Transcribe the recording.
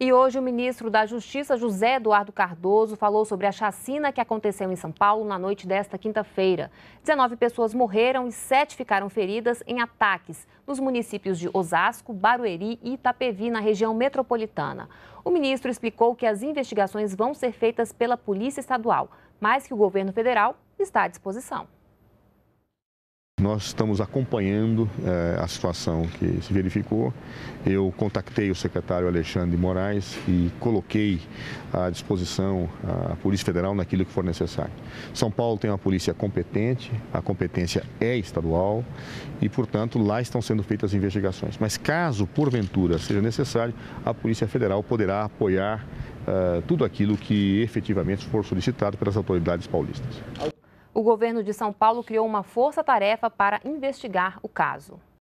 E hoje o ministro da Justiça, José Eduardo Cardoso, falou sobre a chacina que aconteceu em São Paulo na noite desta quinta-feira. 19 pessoas morreram e 7 ficaram feridas em ataques nos municípios de Osasco, Barueri e Itapevi, na região metropolitana. O ministro explicou que as investigações vão ser feitas pela Polícia Estadual, mas que o governo federal está à disposição. Nós estamos acompanhando eh, a situação que se verificou. Eu contactei o secretário Alexandre Moraes e coloquei à disposição a Polícia Federal naquilo que for necessário. São Paulo tem uma polícia competente, a competência é estadual e, portanto, lá estão sendo feitas as investigações. Mas caso, porventura, seja necessário, a Polícia Federal poderá apoiar eh, tudo aquilo que efetivamente for solicitado pelas autoridades paulistas. O governo de São Paulo criou uma força-tarefa para investigar o caso.